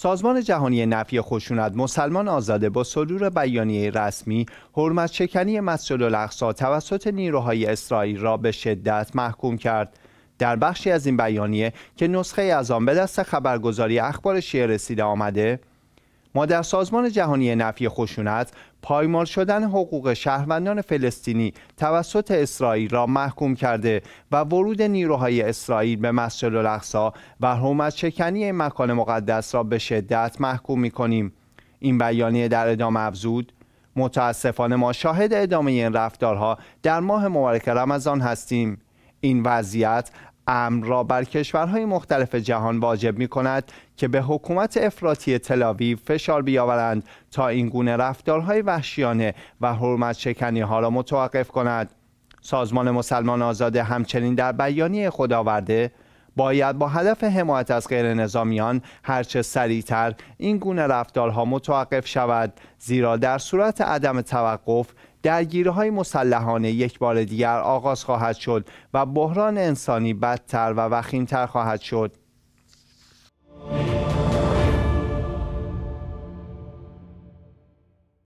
سازمان جهانی نفی خشونت مسلمان آزاده با صدور بیانیه رسمی حرمت شکنی مسجد الاقصا توسط نیروهای اسرائیل را به شدت محکوم کرد در بخشی از این بیانیه که نسخه از آن به دست خبرگزاری اخبار شیعه رسیده آمده ما در سازمان جهانی نفی خشونت پایمال شدن حقوق شهروندان فلسطینی توسط اسرائیل را محکوم کرده و ورود نیروهای اسرائیل به مسجد الاقصا و حرمت شکنی این مکان مقدس را به شدت محکوم می کنیم. این بیانیه در ادامه افزود متاسفانه ما شاهد ادامه این رفتارها در ماه مبارک رمضان هستیم این وضعیت امر را بر کشورهای مختلف جهان واجب می کند که به حکومت افراطی تلاوی فشار بیاورند تا این گونه رفتارهای وحشیانه و حرمت شکنی ها را متوقف کند. سازمان مسلمان آزاده همچنین در بیانیه خود آورده باید با هدف حمایت از غیر نظامیان هرچه سریعتر این گونه رفتارها متوقف شود زیرا در صورت عدم توقف های مسلحانه یک بار دیگر آغاز خواهد شد و بحران انسانی بدتر و وخیمتر خواهد شد